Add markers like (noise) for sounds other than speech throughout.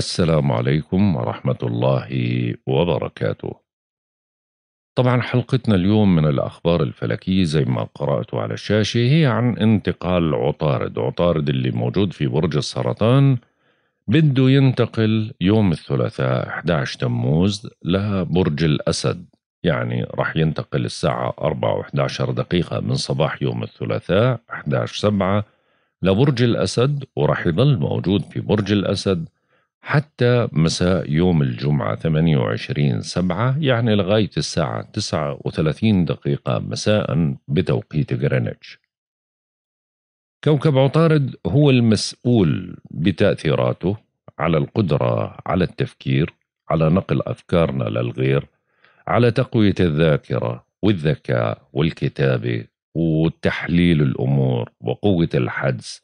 السلام عليكم ورحمة الله وبركاته. طبعا حلقتنا اليوم من الأخبار الفلكية زي ما قرأتوا على الشاشة هي عن انتقال عطارد، عطارد اللي موجود في برج السرطان بده ينتقل يوم الثلاثاء 11 تموز لبرج الأسد يعني رح ينتقل الساعة 4 و11 دقيقة من صباح يوم الثلاثاء 11 سبعة لبرج الأسد ورح يضل موجود في برج الأسد حتى مساء يوم الجمعة 28 سبعة يعني لغاية الساعة 39 دقيقة مساء بتوقيت غرينتش كوكب عطارد هو المسؤول بتأثيراته على القدرة على التفكير على نقل أفكارنا للغير على تقوية الذاكرة والذكاء والكتابة وتحليل الأمور وقوة الحدس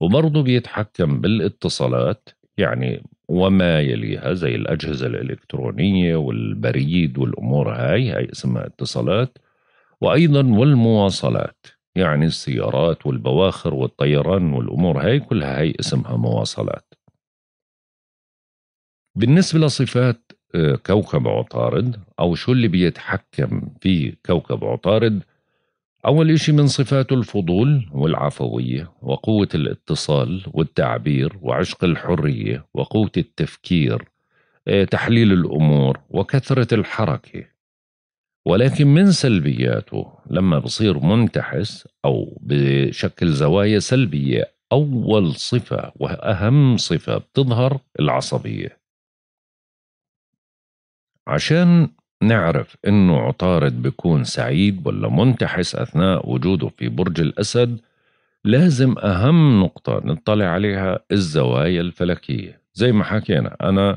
وبرضه بيتحكم بالاتصالات يعني وما يليها زي الأجهزة الإلكترونية والبريد والأمور هاي هاي اسمها اتصالات وأيضا والمواصلات يعني السيارات والبواخر والطيران والأمور هاي كلها هاي اسمها مواصلات بالنسبة لصفات آه، كوكب عطارد أو شو اللي بيتحكم في كوكب عطارد أول إشي من صفاته الفضول والعفوية وقوة الاتصال والتعبير وعشق الحرية وقوة التفكير آه، تحليل الأمور وكثرة الحركة ولكن من سلبياته لما بصير منتحس أو بشكل زوايا سلبية أول صفة وأهم صفة بتظهر العصبية عشان نعرف إنه عطارد بيكون سعيد ولا منتحس أثناء وجوده في برج الأسد لازم أهم نقطة نطلع عليها الزوايا الفلكية زي ما حكينا أنا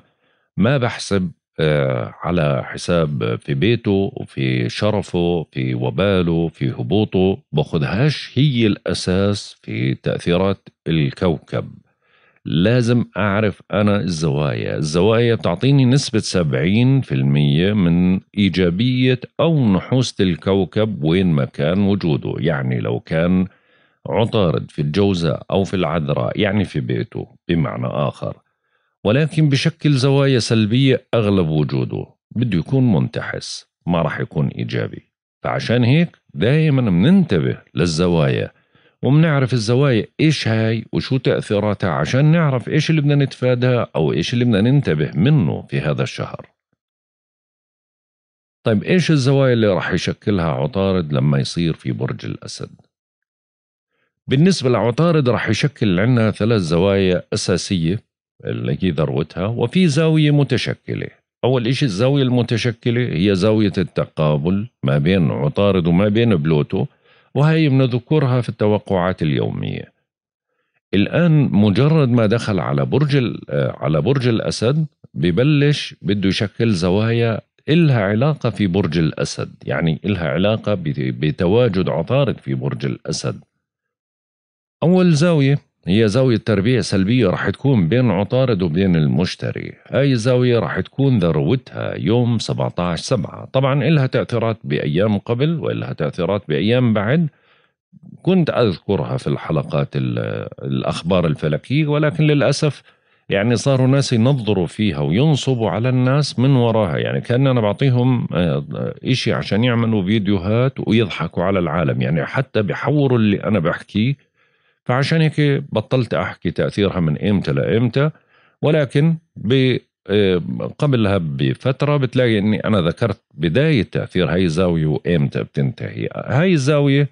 ما بحسب آه، على حساب في بيته وفي شرفه في وباله في هبوطه بخذهاش هي الأساس في تأثيرات الكوكب لازم أعرف أنا الزوايا الزوايا بتعطيني نسبة 70% من إيجابية أو نحوسة الكوكب وين ما كان وجوده يعني لو كان عطارد في الجوزاء أو في العذراء يعني في بيته بمعنى آخر ولكن بشكل زوايا سلبية أغلب وجوده بده يكون منتحس ما راح يكون إيجابي فعشان هيك دائما مننتبه للزوايا وبنعرف الزوايا ايش هاي وشو تأثيراتها عشان نعرف ايش اللي بدنا نتفاداه او ايش اللي بدنا ننتبه منه في هذا الشهر طيب ايش الزوايا اللي راح يشكلها عطارد لما يصير في برج الأسد بالنسبة لعطارد راح يشكل عندنا ثلاث زوايا أساسية اللي هي ذروتها وفي زاوية متشكلة أول إشي الزاوية المتشكلة هي زاوية التقابل ما بين عطارد وما بين بلوتو وهي بنذكرها في التوقعات اليومية الآن مجرد ما دخل على برج آه، على برج الأسد ببلش بده يشكل زوايا إلها علاقة في برج الأسد يعني إلها علاقة بتواجد عطارد في برج الأسد أول زاوية هي زاوية تربيع سلبية راح تكون بين عطارد وبين المشتري هاي الزاوية راح تكون ذروتها يوم 17 سبعة طبعا إلها تأثيرات بأيام قبل وإلها تأثيرات بأيام بعد كنت أذكرها في الحلقات الأخبار الفلكية ولكن للأسف يعني صاروا ناس ينظروا فيها وينصبوا على الناس من وراها يعني كأن أنا بعطيهم آه، إشي عشان يعملوا فيديوهات ويضحكوا على العالم يعني حتى بيحوروا اللي أنا بحكيه فعشان هيك بطلت احكي تاثيرها من امتى لامتى ولكن ب آه، قبلها بفتره بتلاقي اني انا ذكرت بدايه تاثير هاي الزاويه وامتى بتنتهي هاي الزاويه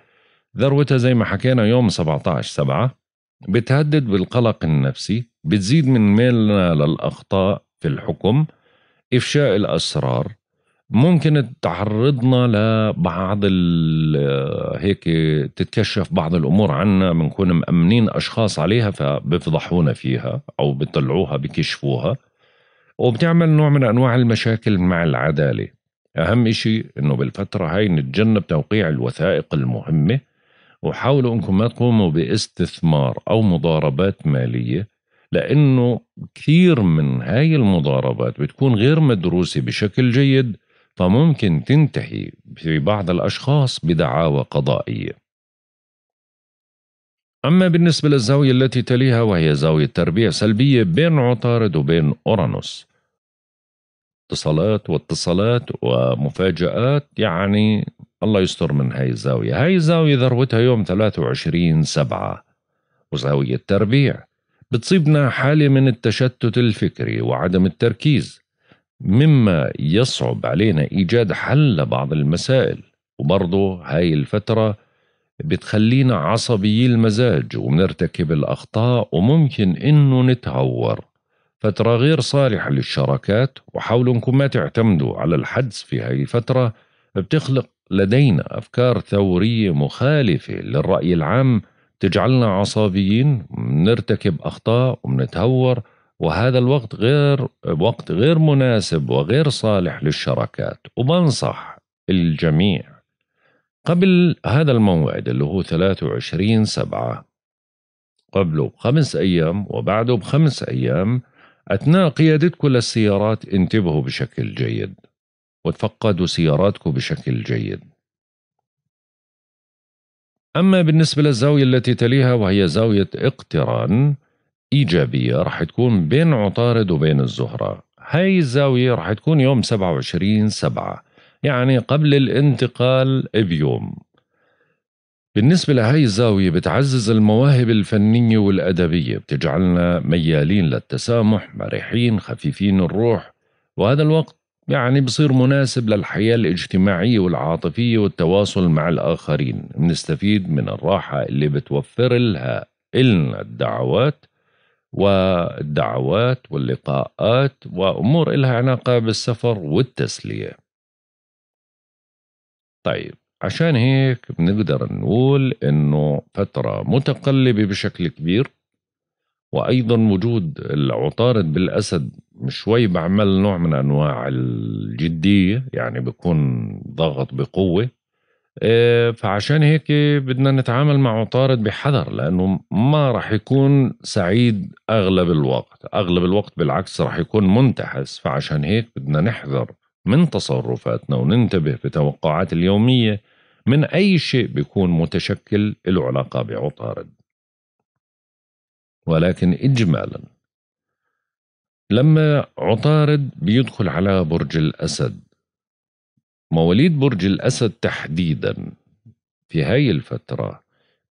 ذروتها زي ما حكينا يوم 17 سبعة بتهدد بالقلق النفسي بتزيد من ميلنا للأخطاء في الحكم إفشاء الأسرار ممكن تعرضنا لبعض آه، هيك تتكشف بعض الامور عنا بنكون مأمنين اشخاص عليها فبفضحونا فيها او بيطلعوها بكشفوها وبتعمل نوع من انواع المشاكل مع العداله اهم شيء انه بالفتره هاي نتجنب توقيع الوثائق المهمه وحاولوا انكم ما تقوموا باستثمار او مضاربات ماليه لانه كثير من هاي المضاربات بتكون غير مدروسه بشكل جيد فممكن تنتهي في بعض الأشخاص بدعاوى قضائية أما بالنسبة للزاوية التي تليها وهي زاوية تربيع سلبية بين عطارد وبين أورانوس اتصالات واتصالات ومفاجآت يعني الله يستر من هاي الزاوية هاي الزاوية ذروتها يوم 23 سبعة وزاوية تربيع بتصيبنا حالة من التشتت الفكري وعدم التركيز مما يصعب علينا إيجاد حل لبعض المسائل وبرضه هاي الفترة بتخلينا عصبي المزاج ومنرتكب الأخطاء وممكن إنه نتهور فترة غير صالحة للشراكات وحاولوا إنكم ما تعتمدوا على الحدس في هاي الفترة بتخلق لدينا أفكار ثورية مخالفة للرأي العام تجعلنا عصبيين نرتكب أخطاء ومنتهور وهذا الوقت غير وقت غير مناسب وغير صالح للشراكات وبنصح الجميع قبل هذا الموعد اللي هو 23 سبعة قبله بخمس أيام وبعده بخمس أيام أثناء قيادتكم للسيارات انتبهوا بشكل جيد وتفقدوا سياراتكم بشكل جيد أما بالنسبة للزاوية التي تليها وهي زاوية اقتران إيجابية رح تكون بين عطارد وبين الزهرة هاي الزاوية رح تكون يوم 27 سبعة يعني قبل الانتقال بيوم بالنسبة لهاي الزاوية بتعزز المواهب الفنية والأدبية بتجعلنا ميالين للتسامح مرحين خفيفين الروح وهذا الوقت يعني بصير مناسب للحياة الاجتماعية والعاطفية والتواصل مع الآخرين بنستفيد من الراحة اللي بتوفر لها إلنا الدعوات والدعوات واللقاءات وأمور إلها علاقة بالسفر والتسلية طيب عشان هيك بنقدر نقول إنه فترة متقلبة بشكل كبير وأيضا وجود العطارد بالأسد شوي بعمل نوع من أنواع الجدية يعني بيكون ضغط بقوة آه، فعشان هيك بدنا نتعامل مع عطارد بحذر لانه ما راح يكون سعيد اغلب الوقت اغلب الوقت بالعكس راح يكون منتحس فعشان هيك بدنا نحذر من تصرفاتنا وننتبه بتوقعات اليوميه من اي شيء بيكون متشكل له علاقه بعطارد ولكن اجمالا لما عطارد بيدخل على برج الاسد مواليد برج الأسد تحديدا في هاي الفترة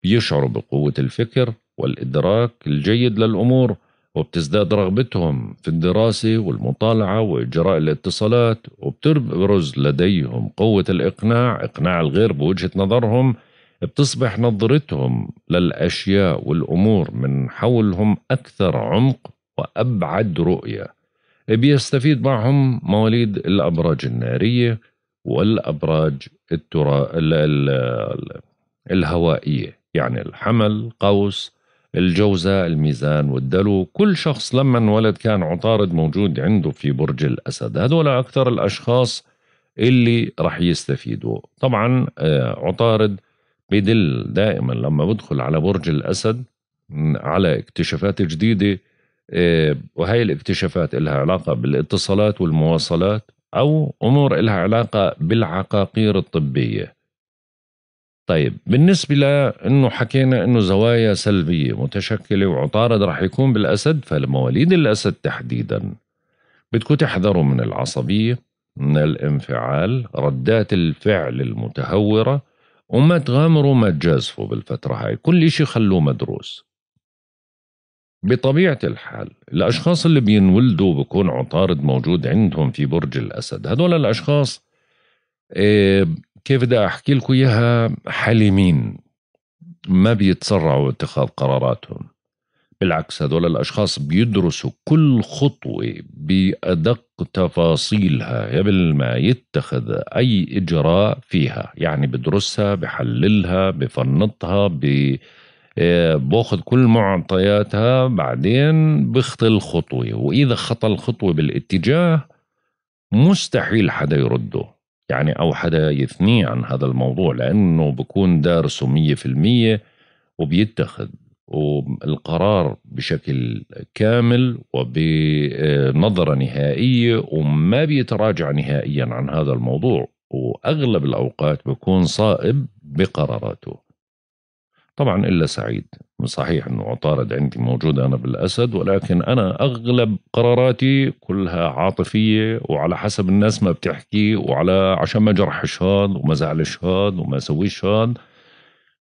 بيشعروا بقوة الفكر والإدراك الجيد للأمور وبتزداد رغبتهم في الدراسة والمطالعة وإجراء الاتصالات وبتبرز لديهم قوة الإقناع إقناع الغير بوجهة نظرهم بتصبح نظرتهم للأشياء والأمور من حولهم أكثر عمق وأبعد رؤية بيستفيد معهم مواليد الأبراج النارية والأبراج الترا الهوائية يعني الحمل قوس الجوزاء الميزان والدلو كل شخص لما انولد كان عطارد موجود عنده في برج الأسد هذول أكثر الأشخاص اللي رح يستفيدوا طبعا آه، عطارد بدل دائما لما بدخل على برج الأسد على اكتشافات جديدة آه، وهي الاكتشافات لها علاقة بالاتصالات والمواصلات أو أمور إلها علاقة بالعقاقير الطبية طيب بالنسبة لأنه حكينا أنه زوايا سلبية متشكلة وعطارد رح يكون بالأسد فالمواليد الأسد تحديدا بدكم تحذروا من العصبية من الانفعال ردات الفعل المتهورة وما تغامروا ما تجازفوا بالفترة هاي كل إشي خلوه مدروس بطبيعة الحال الأشخاص اللي بينولدوا بكون عطارد موجود عندهم في برج الأسد هدول الأشخاص آه، كيف بدي أحكي لكم إياها حليمين ما بيتسرعوا اتخاذ قراراتهم بالعكس هذول الأشخاص بيدرسوا كل خطوة بأدق تفاصيلها قبل ما يتخذ أي إجراء فيها يعني بدرسها بحللها بفنطها بي إيه، باخذ كل معطياتها بعدين بخطي الخطوة وإذا خطى الخطوة بالاتجاه مستحيل حدا يرده يعني أو حدا يثنيه عن هذا الموضوع لأنه بكون دارسه مية في المية وبيتخذ القرار بشكل كامل وبنظرة نهائية وما بيتراجع نهائيا عن هذا الموضوع وأغلب الأوقات بكون صائب بقراراته طبعا إلا سعيد صحيح أنه عطارد عندي موجودة أنا بالأسد ولكن أنا أغلب قراراتي كلها عاطفية وعلى حسب الناس ما بتحكي وعلى عشان ما جرحش هاد وما زعلش هاد وما اسويش هاد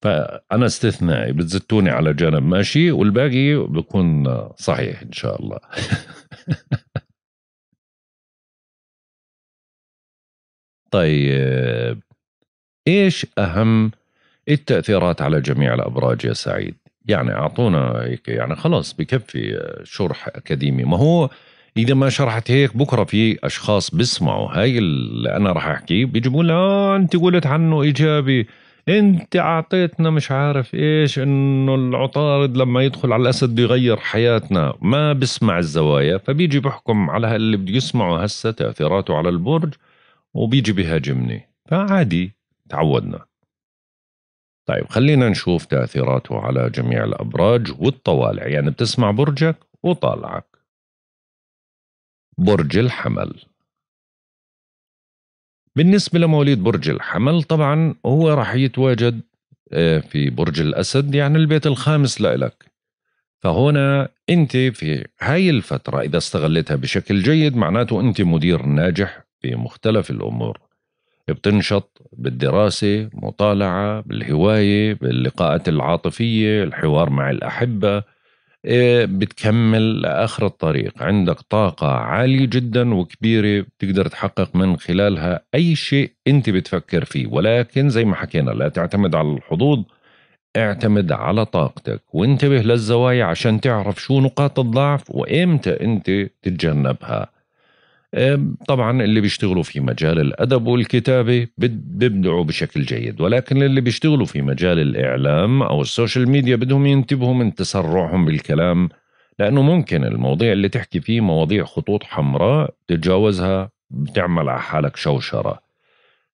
فأنا استثنائي بتزتوني على جانب ماشي والباقي بكون صحيح إن شاء الله (laughs) طيب إيش أهم التأثيرات على جميع الأبراج يا سعيد يعني أعطونا هيك يعني خلاص بكفي آه، شرح أكاديمي ما هو إذا ما شرحت هيك بكرة في أشخاص بيسمعوا هاي اللي أنا راح أحكيه بيجيبوا لنا آه أنت قلت عنه إيجابي أنت أعطيتنا مش عارف إيش إنه العطارد لما يدخل على الأسد بيغير حياتنا ما بسمع الزوايا فبيجي بحكم على اللي بده يسمعه هسه تأثيراته على البرج وبيجي بيهاجمني فعادي تعودنا طيب خلينا نشوف تأثيراته على جميع الأبراج والطوالع يعني بتسمع برجك وطالعك برج الحمل بالنسبة لمواليد برج الحمل طبعا هو راح يتواجد آه، في برج الأسد يعني البيت الخامس لإلك فهنا أنت في هاي الفترة إذا استغلتها بشكل جيد معناته أنت مدير ناجح في مختلف الأمور بتنشط بالدراسة مطالعة بالهواية باللقاءات العاطفية الحوار مع الأحبة إيه، بتكمل لآخر الطريق عندك طاقة عالية جدا وكبيرة بتقدر تحقق من خلالها أي شيء أنت بتفكر فيه ولكن زي ما حكينا لا تعتمد على الحظوظ اعتمد على طاقتك وانتبه للزوايا عشان تعرف شو نقاط الضعف وامتى انت تتجنبها طبعا اللي بيشتغلوا في مجال الأدب والكتابة بيبدعوا بشكل جيد ولكن اللي بيشتغلوا في مجال الإعلام أو السوشيال ميديا بدهم ينتبهوا من تسرعهم بالكلام لأنه ممكن المواضيع اللي تحكي فيه مواضيع خطوط حمراء تتجاوزها بتعمل على حالك شوشرة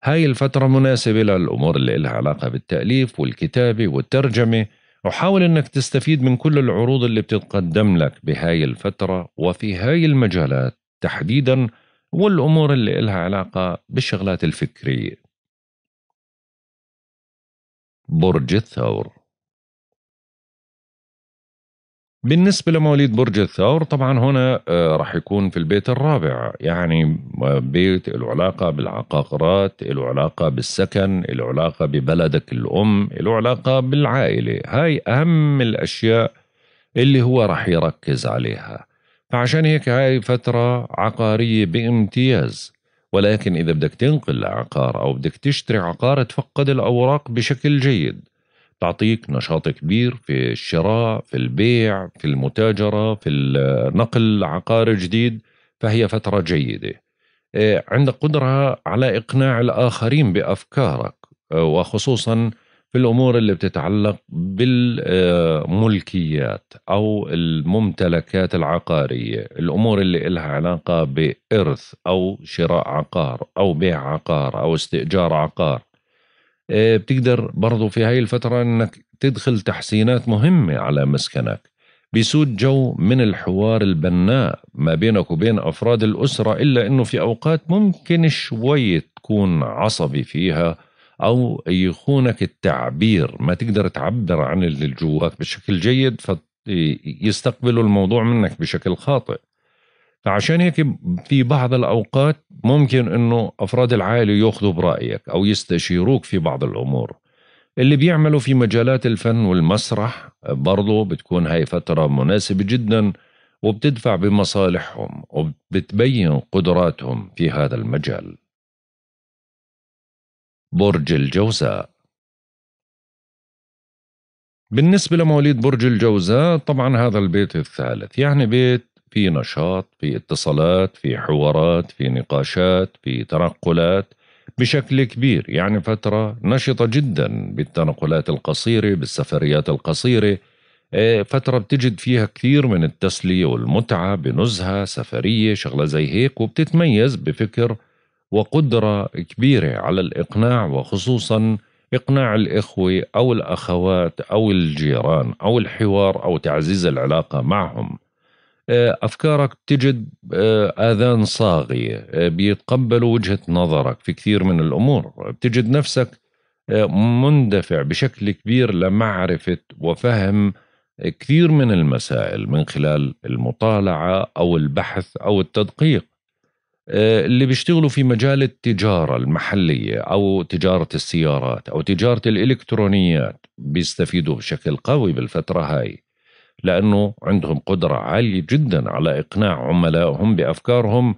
هاي الفترة مناسبة للأمور اللي إلها علاقة بالتأليف والكتابة والترجمة وحاول انك تستفيد من كل العروض اللي بتتقدم لك بهاي الفترة وفي هاي المجالات تحديدا والأمور اللي إلها علاقة بالشغلات الفكرية برج الثور بالنسبة لمواليد برج الثور طبعا هنا آه، راح يكون في البيت الرابع يعني آه، بيت له علاقة بالعقارات له علاقة بالسكن له علاقة ببلدك الأم له علاقة بالعائلة هاي أهم الأشياء اللي هو راح يركز عليها فعشان هيك هاي فترة عقارية بامتياز ولكن إذا بدك تنقل عقار أو بدك تشتري عقار تفقد الأوراق بشكل جيد تعطيك نشاط كبير في الشراء في البيع في المتاجرة في نقل عقار جديد فهي فترة جيدة إيه، عندك قدرة على إقناع الآخرين بأفكارك آه، وخصوصاً في الامور اللي بتتعلق بالملكيات او الممتلكات العقاريه، الامور اللي لها علاقه بارث او شراء عقار او بيع عقار او استئجار عقار. آه، بتقدر برضو في هاي الفتره انك تدخل تحسينات مهمه على مسكنك. بيسود جو من الحوار البناء ما بينك وبين افراد الاسره الا انه في اوقات ممكن شوي تكون عصبي فيها او يخونك التعبير ما تقدر تعبر عن اللي جواك بشكل جيد فيستقبلوا الموضوع منك بشكل خاطئ فعشان هيك في بعض الاوقات ممكن انه افراد العائله ياخذوا برايك او يستشيروك في بعض الامور اللي بيعملوا في مجالات الفن والمسرح برضه بتكون هاي فتره مناسبه جدا وبتدفع بمصالحهم وبتبين قدراتهم في هذا المجال برج الجوزاء بالنسبة لمواليد برج الجوزاء طبعا هذا البيت الثالث يعني بيت في نشاط في اتصالات في حوارات في نقاشات في تنقلات بشكل كبير يعني فترة نشطة جدا بالتنقلات القصيرة بالسفريات القصيرة إيه، فترة بتجد فيها كثير من التسلية والمتعة بنزهة سفرية شغلة زي هيك وبتتميز بفكر وقدرة كبيرة على الإقناع وخصوصا إقناع الإخوة أو الأخوات أو الجيران أو الحوار أو تعزيز العلاقة معهم آه، أفكارك تجد آه، آذان صاغية آه، بيتقبلوا وجهة نظرك في كثير من الأمور بتجد نفسك مندفع بشكل كبير لمعرفة وفهم كثير من المسائل من خلال المطالعة أو البحث أو التدقيق آه، اللي بيشتغلوا في مجال التجارة المحلية أو تجارة السيارات أو تجارة الإلكترونيات بيستفيدوا بشكل قوي بالفترة هاي لأنه عندهم قدرة عالية جدا على إقناع عملائهم بأفكارهم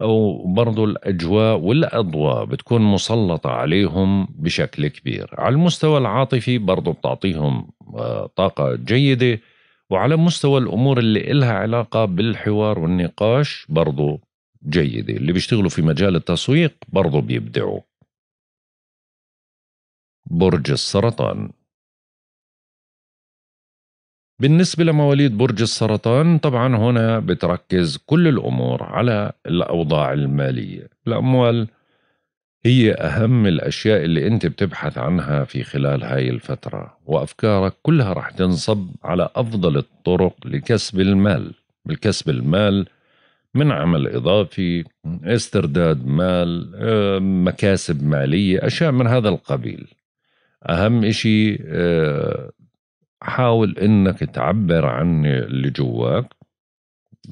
أو برضو الأجواء والأضواء بتكون مسلطة عليهم بشكل كبير على المستوى العاطفي برضو بتعطيهم آه، طاقة جيدة وعلى مستوى الأمور اللي إلها علاقة بالحوار والنقاش برضو جيدة اللي بيشتغلوا في مجال التسويق برضو بيبدعوا برج السرطان بالنسبة لمواليد برج السرطان طبعا هنا بتركز كل الأمور على الأوضاع المالية الأموال هي أهم الأشياء اللي أنت بتبحث عنها في خلال هاي الفترة وأفكارك كلها رح تنصب على أفضل الطرق لكسب المال الكسب المال من عمل إضافي استرداد مال آه، مكاسب مالية أشياء من هذا القبيل أهم إشي آه، حاول إنك تعبر عن اللي جواك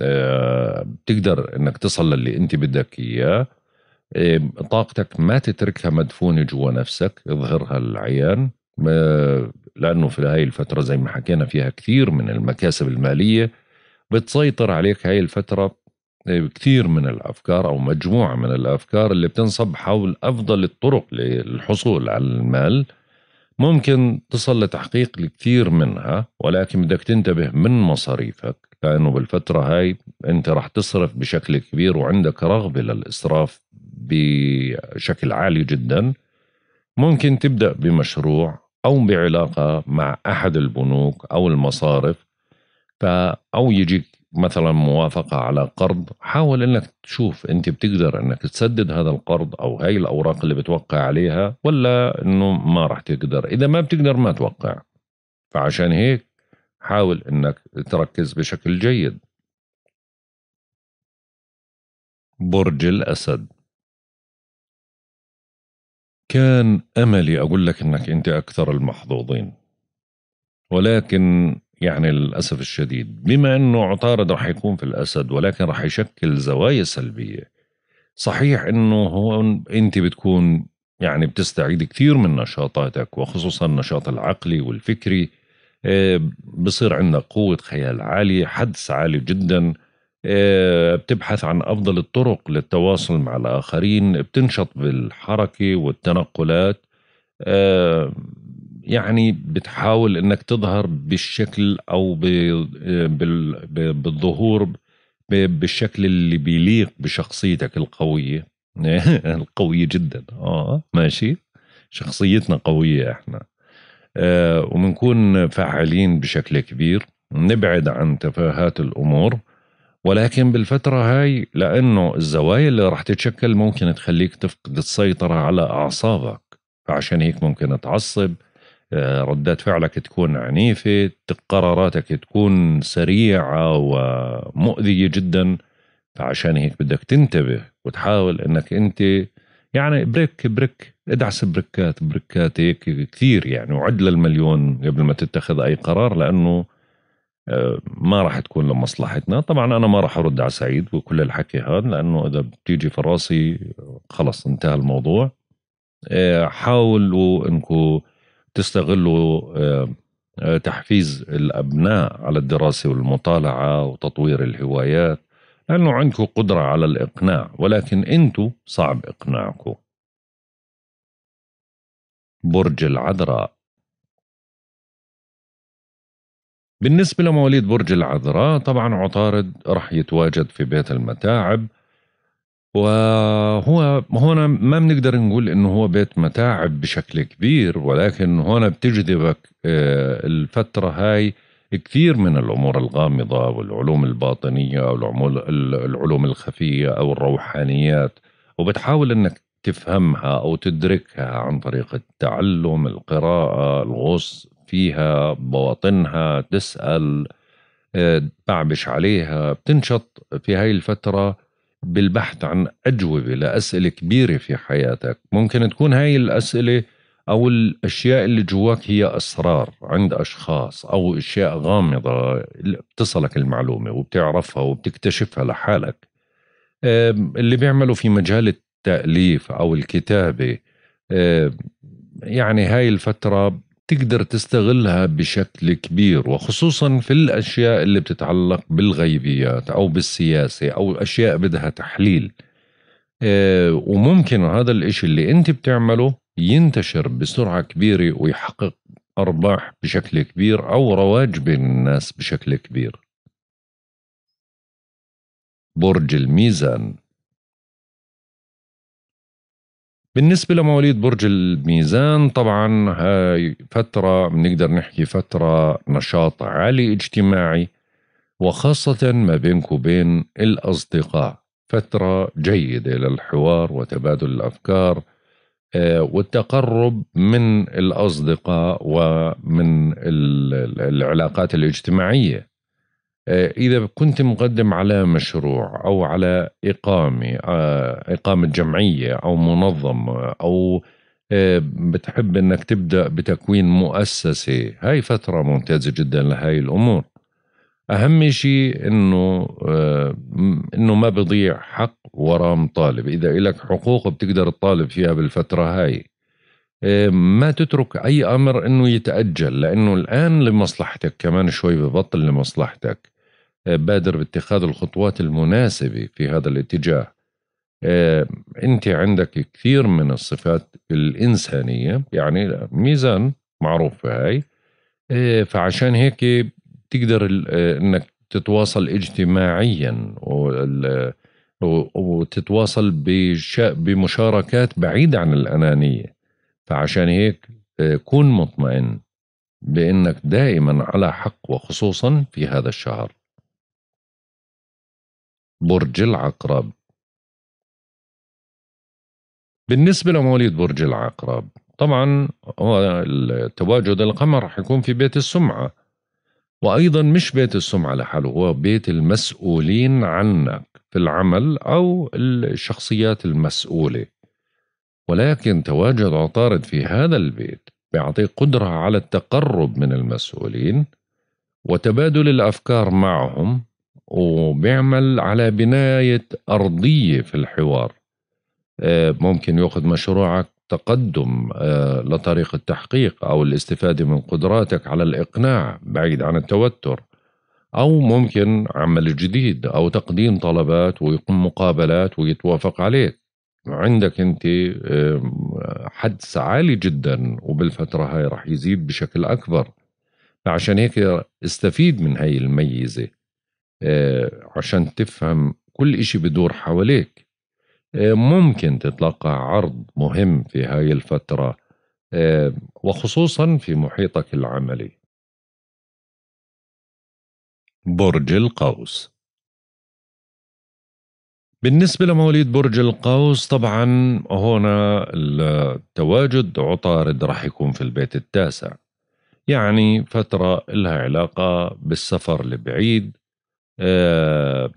آه، بتقدر إنك تصل للي أنت بدك إياه طاقتك ما تتركها مدفونة جوا نفسك اظهرها للعيان لأنه في هاي الفترة زي ما حكينا فيها كثير من المكاسب المالية بتسيطر عليك هاي الفترة إيه، كثير من الافكار او مجموعه من الافكار اللي بتنصب حول افضل الطرق للحصول على المال ممكن تصل لتحقيق الكثير منها ولكن بدك تنتبه من مصاريفك لانه بالفتره هاي انت راح تصرف بشكل كبير وعندك رغبه للاسراف بشكل عالي جدا ممكن تبدا بمشروع او بعلاقه مع احد البنوك او المصارف او يجيك مثلا موافقة على قرض حاول انك تشوف انت بتقدر انك تسدد هذا القرض او هاي الاوراق اللي بتوقع عليها ولا انه ما راح تقدر اذا ما بتقدر ما توقع فعشان هيك حاول انك تركز بشكل جيد برج الأسد كان أملي أقول لك أنك أنت أكثر المحظوظين ولكن يعني للأسف الشديد بما أنه عطارد رح يكون في الأسد ولكن رح يشكل زوايا سلبية صحيح أنه هو أنت بتكون يعني بتستعيد كثير من نشاطاتك وخصوصا النشاط العقلي والفكري آه، بصير عندك قوة خيال عالية حدس عالي جدا آه، بتبحث عن أفضل الطرق للتواصل مع الآخرين بتنشط بالحركة والتنقلات آه، يعني بتحاول انك تظهر بالشكل او بالظهور بالشكل اللي بيليق بشخصيتك القويه (laughs) القويه جدا اه ماشي شخصيتنا قويه احنا آه وبنكون فعالين بشكل كبير نبعد عن تفاهات الامور ولكن بالفترة هاي لأنه الزوايا اللي راح تتشكل ممكن تخليك تفقد السيطرة على أعصابك فعشان هيك ممكن تعصب آه، ردات فعلك تكون عنيفة قراراتك تكون سريعة ومؤذية جدا فعشان هيك بدك تنتبه وتحاول انك انت يعني بريك بريك ادعس بريكات بريكات هيك كثير يعني وعد للمليون قبل ما تتخذ اي قرار لانه آه، ما راح تكون لمصلحتنا طبعا انا ما راح ارد على سعيد وكل الحكي هذا لانه اذا بتيجي في راسي خلص انتهى الموضوع آه، حاولوا انكم تستغلوا آه، آه، تحفيز الأبناء على الدراسة والمطالعة وتطوير الهوايات لأنه عندكم قدرة على الإقناع ولكن أنتوا صعب إقناعكم برج العذراء بالنسبة لمواليد برج العذراء طبعا عطارد رح يتواجد في بيت المتاعب وهو هنا ما بنقدر نقول انه هو بيت متاعب بشكل كبير ولكن هنا بتجذبك آه، الفتره هاي كثير من الامور الغامضه والعلوم الباطنيه او العلوم الخفيه او الروحانيات وبتحاول انك تفهمها او تدركها عن طريق التعلم القراءه الغوص فيها بواطنها تسال تعبش آه، عليها بتنشط في هاي الفتره بالبحث عن أجوبة لأسئلة كبيرة في حياتك ممكن تكون هاي الأسئلة أو الأشياء اللي جواك هي أسرار عند أشخاص أو أشياء غامضة بتصلك المعلومة وبتعرفها وبتكتشفها لحالك اللي بيعملوا في مجال التأليف أو الكتابة يعني هاي الفترة تقدر تستغلها بشكل كبير وخصوصا في الأشياء اللي بتتعلق بالغيبيات أو بالسياسة أو أشياء بدها تحليل آه، وممكن هذا الإشي اللي أنت بتعمله ينتشر بسرعة كبيرة ويحقق أرباح بشكل كبير أو رواج بين الناس بشكل كبير برج الميزان بالنسبة لمواليد برج الميزان طبعا هاي فترة بنقدر نحكي فترة نشاط عالي اجتماعي وخاصة ما بينك وبين الأصدقاء فترة جيدة للحوار وتبادل الأفكار آه، والتقرب من الأصدقاء ومن العلاقات الاجتماعية آه، إذا كنت مقدم على مشروع أو على إقامة آه، إقامة جمعية أو منظمة أو آه، بتحب أنك تبدأ بتكوين مؤسسة هاي فترة ممتازة جدا لهاي الأمور أهم شيء إنه إنه ما بضيع حق ورام طالب إذا إلك حقوق بتقدر تطالب فيها بالفترة هاي آه، ما تترك أي أمر أنه يتأجل لأنه الآن لمصلحتك كمان شوي ببطل لمصلحتك آه، بادر باتخاذ الخطوات المناسبة في هذا الاتجاه آه، أنت عندك كثير من الصفات الإنسانية يعني ميزان معروف هاي فعشان هيك تقدر أنك تتواصل اجتماعيا وتتواصل بمشاركات بعيدة عن الأنانية فعشان هيك آه، كن مطمئن بأنك دائما على حق وخصوصا في هذا الشهر برج العقرب بالنسبة لمواليد برج العقرب طبعا هو تواجد القمر حيكون في بيت السمعة وأيضا مش بيت السمعة لحاله هو بيت المسؤولين عنك في العمل أو الشخصيات المسؤولة ولكن تواجد عطارد في هذا البيت بيعطيه قدرة على التقرب من المسؤولين وتبادل الأفكار معهم وبيعمل على بناية أرضية في الحوار آه، ممكن يأخذ مشروعك تقدم آه، لطريق التحقيق أو الاستفادة من قدراتك على الإقناع بعيد عن التوتر أو ممكن عمل جديد أو تقديم طلبات ويقوم مقابلات ويتوافق عليك عندك انت حدس عالي جدا وبالفتره هاي رح يزيد بشكل اكبر فعشان هيك استفيد من هاي الميزه آه، عشان تفهم كل إشي بدور حواليك آه، ممكن تتلقى عرض مهم في هاي الفتره آه، وخصوصا في محيطك العملي برج القوس بالنسبة لمواليد برج القوس طبعا هنا التواجد عطارد راح يكون في البيت التاسع يعني فترة لها علاقة بالسفر لبعيد آه،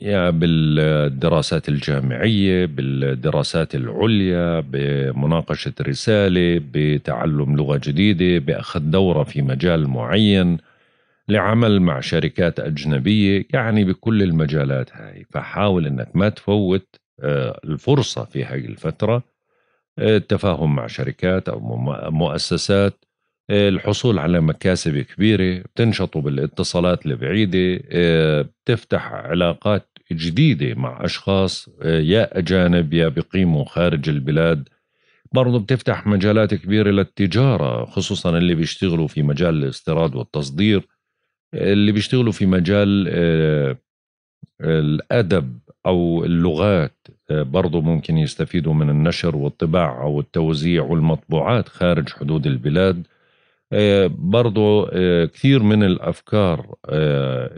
يا بالدراسات الجامعية بالدراسات العليا بمناقشة رسالة بتعلم لغة جديدة بأخذ دورة في مجال معين لعمل مع شركات أجنبية يعني بكل المجالات هاي فحاول أنك ما تفوت آه، الفرصة في هاي الفترة آه، التفاهم مع شركات أو مؤسسات آه، الحصول على مكاسب كبيرة بتنشطوا بالاتصالات البعيدة بتفتح علاقات جديدة مع أشخاص يا أجانب يا بقيموا خارج البلاد برضو بتفتح مجالات كبيرة للتجارة خصوصا اللي بيشتغلوا في مجال الاستيراد والتصدير اللي بيشتغلوا في مجال آه، الادب او اللغات آه، برضو ممكن يستفيدوا من النشر والطباعه والتوزيع والمطبوعات خارج حدود البلاد آه، برضو كثير من الافكار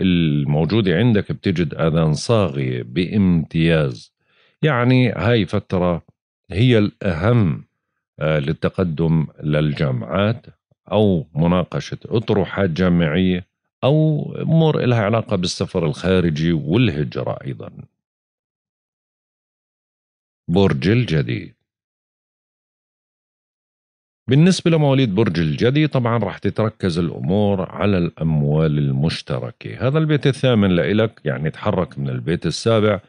الموجوده عندك بتجد اذان صاغيه بامتياز يعني هاي فتره هي الاهم للتقدم للجامعات او مناقشه اطروحات جامعيه أو أمور لها علاقة بالسفر الخارجي والهجرة أيضا برج الجدي بالنسبة لمواليد برج الجدي طبعا راح تتركز الأمور على الأموال المشتركة هذا البيت الثامن لإلك يعني تحرك من البيت السابع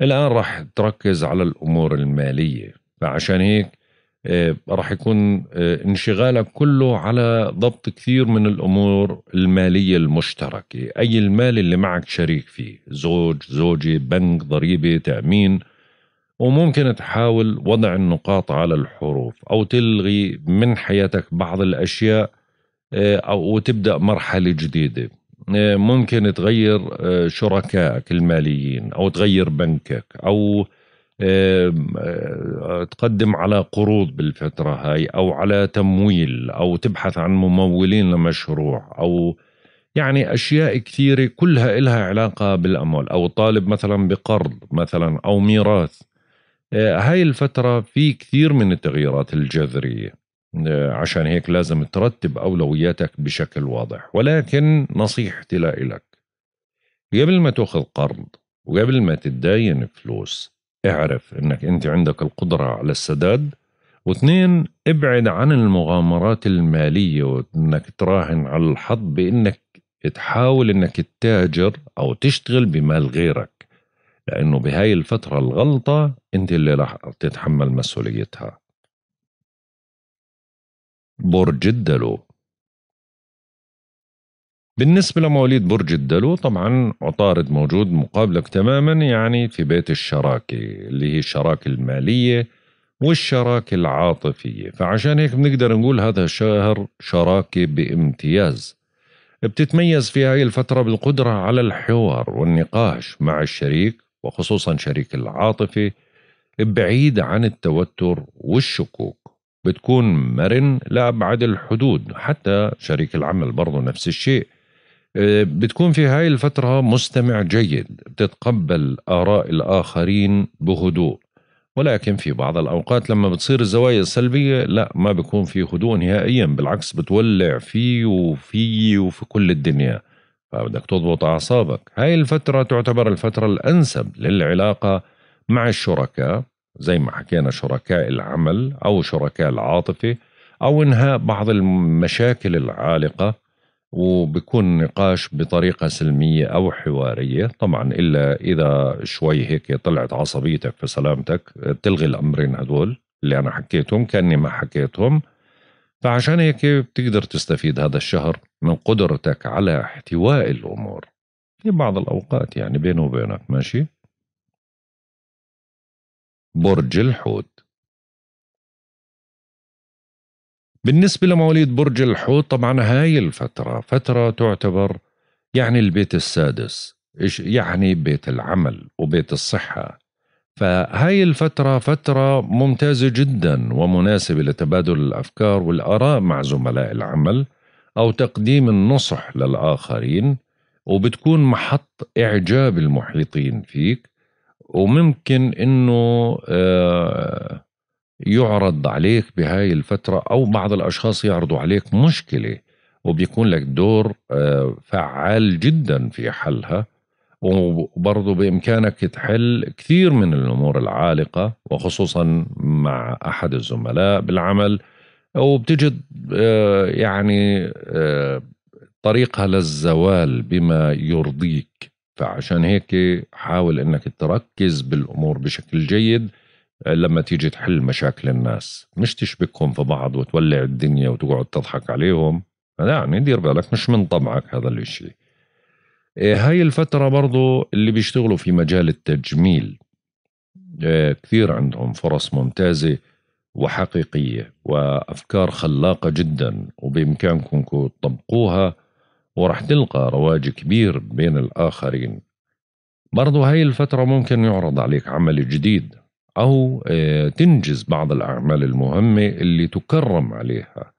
الآن راح تركز على الأمور المالية فعشان هيك آه، راح يكون آه، انشغالك كله على ضبط كثير من الامور الماليه المشتركه، اي المال اللي معك شريك فيه، زوج، زوجه، بنك، ضريبه، تامين وممكن تحاول وضع النقاط على الحروف او تلغي من حياتك بعض الاشياء آه، او وتبدا مرحله جديده. ممكن تغير شركائك الماليين او تغير بنكك او آه، تقدم على قروض بالفترة هاي أو على تمويل أو تبحث عن ممولين لمشروع أو يعني أشياء كثيرة كلها إلها علاقة بالأموال أو طالب مثلا بقرض مثلا أو ميراث آه، هاي الفترة في كثير من التغييرات الجذرية آه، عشان هيك لازم ترتب أولوياتك بشكل واضح ولكن نصيحتي لك قبل ما تأخذ قرض وقبل ما تتداين فلوس اعرف انك انت عندك القدره على السداد واثنين ابعد عن المغامرات الماليه وانك تراهن على الحظ بانك تحاول انك تتاجر او تشتغل بمال غيرك لانه بهاي الفتره الغلطه انت اللي راح تتحمل مسؤوليتها برج الدلو بالنسبة لمواليد برج الدلو طبعا عطارد موجود مقابلك تماما يعني في بيت الشراكة اللي هي الشراكة المالية والشراكة العاطفية فعشان هيك بنقدر نقول هذا الشهر شراكة بامتياز بتتميز في هاي الفترة بالقدرة على الحوار والنقاش مع الشريك وخصوصا شريك العاطفة بعيد عن التوتر والشكوك بتكون مرن لأبعد الحدود حتى شريك العمل برضه نفس الشيء بتكون في هاي الفترة مستمع جيد بتتقبل آراء الآخرين بهدوء ولكن في بعض الأوقات لما بتصير الزوايا السلبية لا ما بيكون في هدوء نهائيا بالعكس بتولع فيه وفي وفي كل الدنيا فبدك تضبط أعصابك هاي الفترة تعتبر الفترة الأنسب للعلاقة مع الشركاء زي ما حكينا شركاء العمل أو شركاء العاطفة أو إنهاء بعض المشاكل العالقة وبكون نقاش بطريقة سلمية أو حوارية طبعا إلا إذا شوي هيك طلعت عصبيتك في سلامتك تلغي الأمرين هدول اللي أنا حكيتهم كأني ما حكيتهم فعشان هيك بتقدر تستفيد هذا الشهر من قدرتك على احتواء الأمور في بعض الأوقات يعني بينه وبينك ماشي برج الحوت بالنسبة لمواليد برج الحوت طبعا هاي الفترة فترة تعتبر يعني البيت السادس يعني بيت العمل وبيت الصحة فهاي الفترة فترة ممتازة جدا ومناسبة لتبادل الأفكار والآراء مع زملاء العمل أو تقديم النصح للآخرين وبتكون محط إعجاب المحيطين فيك وممكن إنه آه يعرض عليك بهاي الفترة أو بعض الأشخاص يعرضوا عليك مشكلة وبيكون لك دور آه، فعال جدا في حلها وبرضه بإمكانك تحل كثير من الأمور العالقة وخصوصا مع أحد الزملاء بالعمل وبتجد آه، يعني آه، طريقها للزوال بما يرضيك فعشان هيك حاول انك تركز بالامور بشكل جيد لما تيجي تحل مشاكل الناس مش تشبكهم في بعض وتولع الدنيا وتقعد تضحك عليهم يعني دير بالك مش من طبعك هذا الاشي إيه، هاي الفترة برضو اللي بيشتغلوا في مجال التجميل إيه، كثير عندهم فرص ممتازة وحقيقية وأفكار خلاقة جدا وبإمكانكم تطبقوها ورح تلقى رواج كبير بين الآخرين برضو هاي الفترة ممكن يعرض عليك عمل جديد أو آه، تنجز بعض الأعمال المهمة اللي تكرم عليها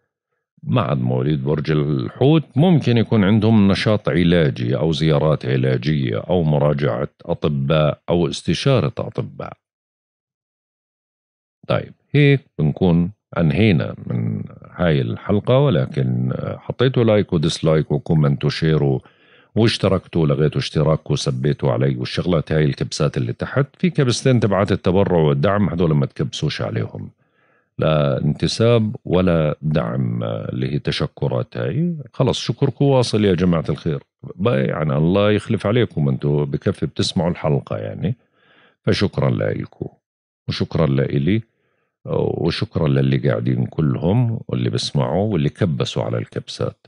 بعد مواليد برج الحوت ممكن يكون عندهم نشاط علاجي أو زيارات علاجية أو مراجعة أطباء أو استشارة أطباء طيب هيك بنكون انهينا من هاي الحلقة ولكن آه، حطيتوا لايك وديسلايك وكومنت وشيروا واشتركتوا لغيته اشتراك وسبيتوا علي والشغلات هاي الكبسات اللي تحت في كبستين تبعات التبرع والدعم هذول ما تكبسوش عليهم لا انتساب ولا دعم اللي هي تشكرات هاي خلص شكركم واصل يا جماعة الخير يعني الله يخلف عليكم انتم بكفي بتسمعوا الحلقة يعني فشكرا لكم وشكرا لإلي وشكرا للي قاعدين كلهم واللي بسمعوا واللي كبسوا على الكبسات